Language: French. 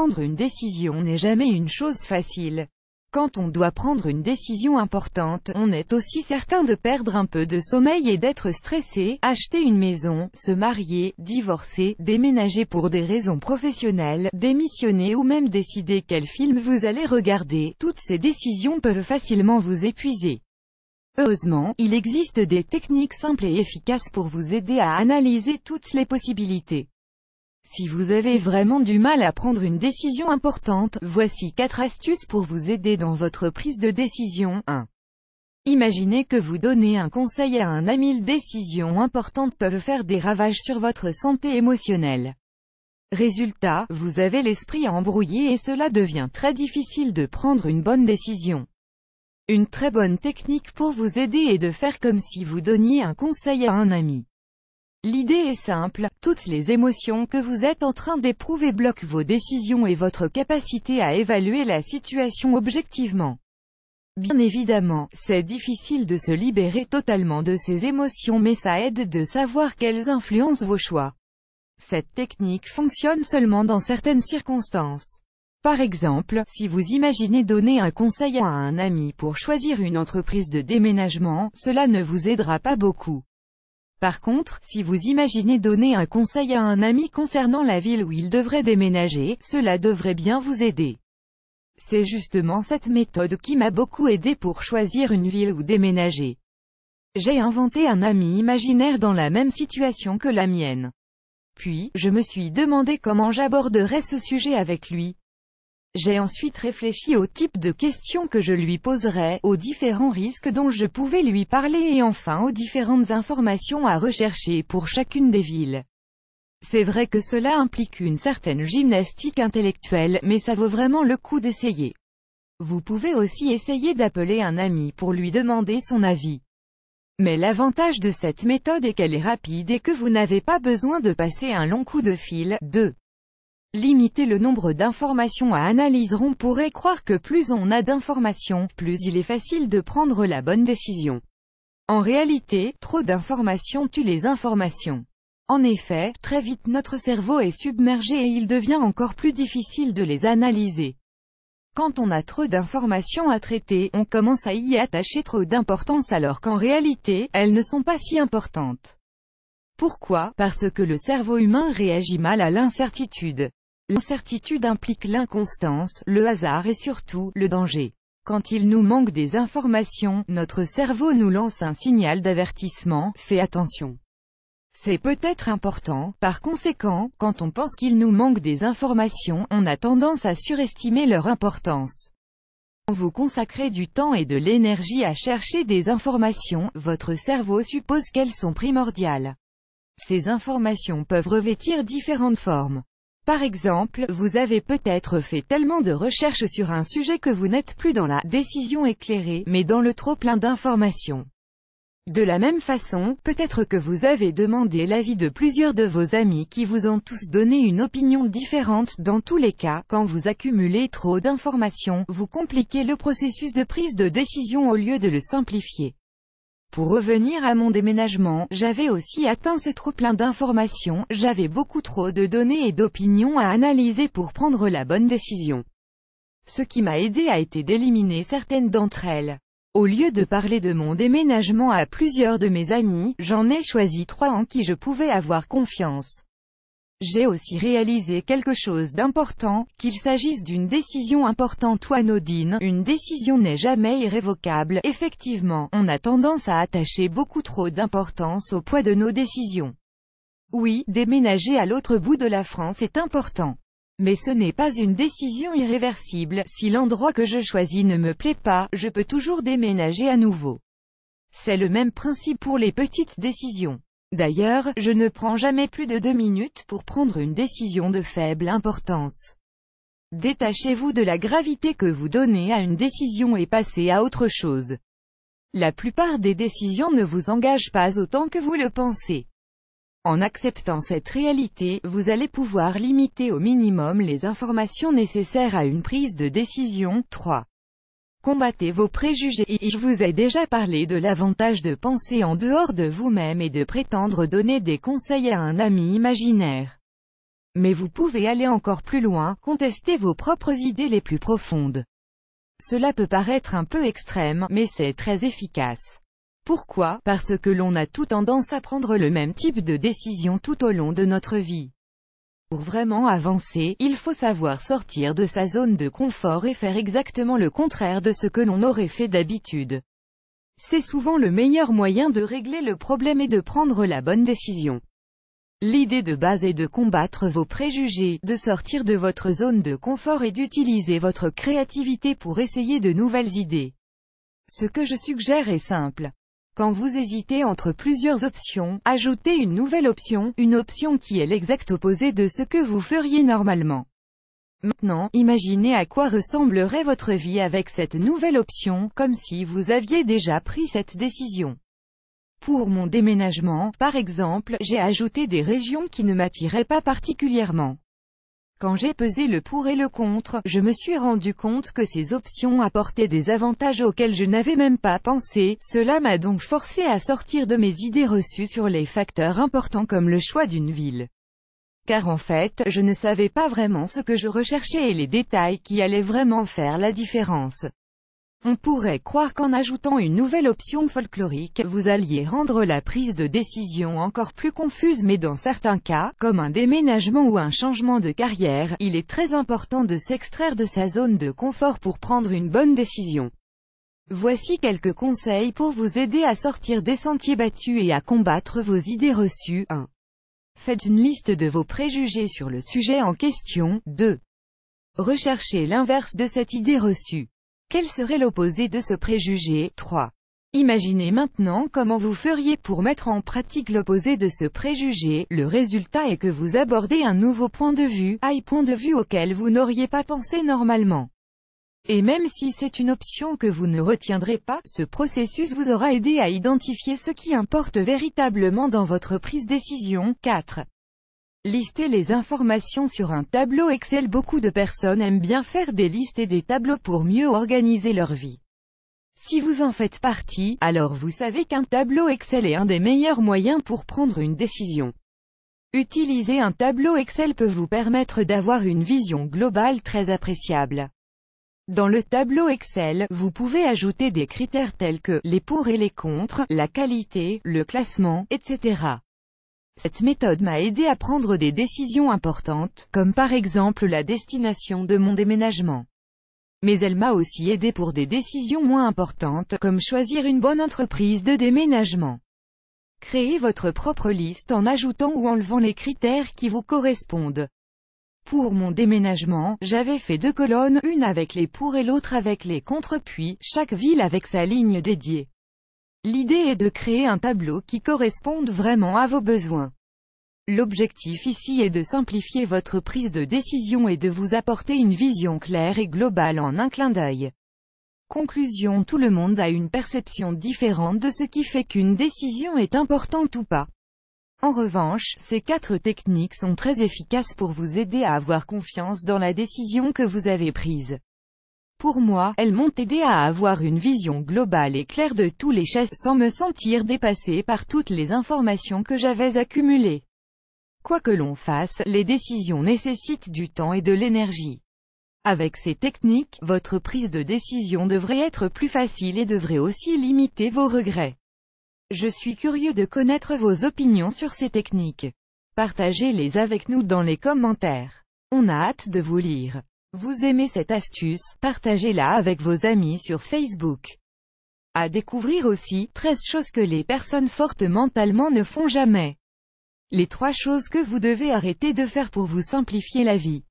Prendre une décision n'est jamais une chose facile. Quand on doit prendre une décision importante, on est aussi certain de perdre un peu de sommeil et d'être stressé, acheter une maison, se marier, divorcer, déménager pour des raisons professionnelles, démissionner ou même décider quel film vous allez regarder, toutes ces décisions peuvent facilement vous épuiser. Heureusement, il existe des techniques simples et efficaces pour vous aider à analyser toutes les possibilités. Si vous avez vraiment du mal à prendre une décision importante, voici 4 astuces pour vous aider dans votre prise de décision. 1. Imaginez que vous donnez un conseil à un ami. Les décisions importantes peuvent faire des ravages sur votre santé émotionnelle. Résultat, vous avez l'esprit embrouillé et cela devient très difficile de prendre une bonne décision. Une très bonne technique pour vous aider est de faire comme si vous donniez un conseil à un ami. L'idée est simple, toutes les émotions que vous êtes en train d'éprouver bloquent vos décisions et votre capacité à évaluer la situation objectivement. Bien évidemment, c'est difficile de se libérer totalement de ces émotions mais ça aide de savoir qu'elles influencent vos choix. Cette technique fonctionne seulement dans certaines circonstances. Par exemple, si vous imaginez donner un conseil à un ami pour choisir une entreprise de déménagement, cela ne vous aidera pas beaucoup. Par contre, si vous imaginez donner un conseil à un ami concernant la ville où il devrait déménager, cela devrait bien vous aider. C'est justement cette méthode qui m'a beaucoup aidé pour choisir une ville où déménager. J'ai inventé un ami imaginaire dans la même situation que la mienne. Puis, je me suis demandé comment j'aborderais ce sujet avec lui. J'ai ensuite réfléchi au type de questions que je lui poserais, aux différents risques dont je pouvais lui parler et enfin aux différentes informations à rechercher pour chacune des villes. C'est vrai que cela implique une certaine gymnastique intellectuelle, mais ça vaut vraiment le coup d'essayer. Vous pouvez aussi essayer d'appeler un ami pour lui demander son avis. Mais l'avantage de cette méthode est qu'elle est rapide et que vous n'avez pas besoin de passer un long coup de fil. 2. Limiter le nombre d'informations à analyser On pourrait croire que plus on a d'informations, plus il est facile de prendre la bonne décision. En réalité, trop d'informations tue les informations. En effet, très vite notre cerveau est submergé et il devient encore plus difficile de les analyser. Quand on a trop d'informations à traiter, on commence à y attacher trop d'importance alors qu'en réalité, elles ne sont pas si importantes. Pourquoi Parce que le cerveau humain réagit mal à l'incertitude. L'incertitude implique l'inconstance, le hasard et surtout, le danger. Quand il nous manque des informations, notre cerveau nous lance un signal d'avertissement, fais attention. C'est peut-être important, par conséquent, quand on pense qu'il nous manque des informations, on a tendance à surestimer leur importance. Quand vous consacrez du temps et de l'énergie à chercher des informations, votre cerveau suppose qu'elles sont primordiales. Ces informations peuvent revêtir différentes formes. Par exemple, vous avez peut-être fait tellement de recherches sur un sujet que vous n'êtes plus dans la « décision éclairée », mais dans le trop-plein d'informations. De la même façon, peut-être que vous avez demandé l'avis de plusieurs de vos amis qui vous ont tous donné une opinion différente. Dans tous les cas, quand vous accumulez trop d'informations, vous compliquez le processus de prise de décision au lieu de le simplifier. Pour revenir à mon déménagement, j'avais aussi atteint ces trop plein d'informations, j'avais beaucoup trop de données et d'opinions à analyser pour prendre la bonne décision. Ce qui m'a aidé a été d'éliminer certaines d'entre elles. Au lieu de parler de mon déménagement à plusieurs de mes amis, j'en ai choisi trois en qui je pouvais avoir confiance. J'ai aussi réalisé quelque chose d'important, qu'il s'agisse d'une décision importante ou anodine, une décision n'est jamais irrévocable, effectivement, on a tendance à attacher beaucoup trop d'importance au poids de nos décisions. Oui, déménager à l'autre bout de la France est important. Mais ce n'est pas une décision irréversible, si l'endroit que je choisis ne me plaît pas, je peux toujours déménager à nouveau. C'est le même principe pour les petites décisions. D'ailleurs, je ne prends jamais plus de deux minutes pour prendre une décision de faible importance. Détachez-vous de la gravité que vous donnez à une décision et passez à autre chose. La plupart des décisions ne vous engagent pas autant que vous le pensez. En acceptant cette réalité, vous allez pouvoir limiter au minimum les informations nécessaires à une prise de décision. 3. Combattez vos préjugés et je vous ai déjà parlé de l'avantage de penser en dehors de vous-même et de prétendre donner des conseils à un ami imaginaire. Mais vous pouvez aller encore plus loin, contester vos propres idées les plus profondes. Cela peut paraître un peu extrême, mais c'est très efficace. Pourquoi Parce que l'on a tout tendance à prendre le même type de décision tout au long de notre vie. Pour vraiment avancer, il faut savoir sortir de sa zone de confort et faire exactement le contraire de ce que l'on aurait fait d'habitude. C'est souvent le meilleur moyen de régler le problème et de prendre la bonne décision. L'idée de base est de combattre vos préjugés, de sortir de votre zone de confort et d'utiliser votre créativité pour essayer de nouvelles idées. Ce que je suggère est simple. Quand vous hésitez entre plusieurs options, ajoutez une nouvelle option, une option qui est l'exact opposé de ce que vous feriez normalement. Maintenant, imaginez à quoi ressemblerait votre vie avec cette nouvelle option, comme si vous aviez déjà pris cette décision. Pour mon déménagement, par exemple, j'ai ajouté des régions qui ne m'attiraient pas particulièrement. Quand j'ai pesé le pour et le contre, je me suis rendu compte que ces options apportaient des avantages auxquels je n'avais même pas pensé, cela m'a donc forcé à sortir de mes idées reçues sur les facteurs importants comme le choix d'une ville. Car en fait, je ne savais pas vraiment ce que je recherchais et les détails qui allaient vraiment faire la différence. On pourrait croire qu'en ajoutant une nouvelle option folklorique, vous alliez rendre la prise de décision encore plus confuse mais dans certains cas, comme un déménagement ou un changement de carrière, il est très important de s'extraire de sa zone de confort pour prendre une bonne décision. Voici quelques conseils pour vous aider à sortir des sentiers battus et à combattre vos idées reçues. 1. Faites une liste de vos préjugés sur le sujet en question. 2. Recherchez l'inverse de cette idée reçue. Quel serait l'opposé de ce préjugé 3. Imaginez maintenant comment vous feriez pour mettre en pratique l'opposé de ce préjugé, le résultat est que vous abordez un nouveau point de vue, un point de vue auquel vous n'auriez pas pensé normalement. Et même si c'est une option que vous ne retiendrez pas, ce processus vous aura aidé à identifier ce qui importe véritablement dans votre prise décision. 4. Lister les informations sur un tableau Excel Beaucoup de personnes aiment bien faire des listes et des tableaux pour mieux organiser leur vie. Si vous en faites partie, alors vous savez qu'un tableau Excel est un des meilleurs moyens pour prendre une décision. Utiliser un tableau Excel peut vous permettre d'avoir une vision globale très appréciable. Dans le tableau Excel, vous pouvez ajouter des critères tels que les pour et les contre, la qualité, le classement, etc. Cette méthode m'a aidé à prendre des décisions importantes, comme par exemple la destination de mon déménagement. Mais elle m'a aussi aidé pour des décisions moins importantes, comme choisir une bonne entreprise de déménagement. Créez votre propre liste en ajoutant ou enlevant les critères qui vous correspondent. Pour mon déménagement, j'avais fait deux colonnes, une avec les pour et l'autre avec les contre, puis chaque ville avec sa ligne dédiée. L'idée est de créer un tableau qui corresponde vraiment à vos besoins. L'objectif ici est de simplifier votre prise de décision et de vous apporter une vision claire et globale en un clin d'œil. Conclusion Tout le monde a une perception différente de ce qui fait qu'une décision est importante ou pas. En revanche, ces quatre techniques sont très efficaces pour vous aider à avoir confiance dans la décision que vous avez prise. Pour moi, elles m'ont aidé à avoir une vision globale et claire de tous les chefs, sans me sentir dépassée par toutes les informations que j'avais accumulées. Quoi que l'on fasse, les décisions nécessitent du temps et de l'énergie. Avec ces techniques, votre prise de décision devrait être plus facile et devrait aussi limiter vos regrets. Je suis curieux de connaître vos opinions sur ces techniques. Partagez-les avec nous dans les commentaires. On a hâte de vous lire. Vous aimez cette astuce, partagez-la avec vos amis sur Facebook. À découvrir aussi, 13 choses que les personnes fortes mentalement ne font jamais. Les 3 choses que vous devez arrêter de faire pour vous simplifier la vie.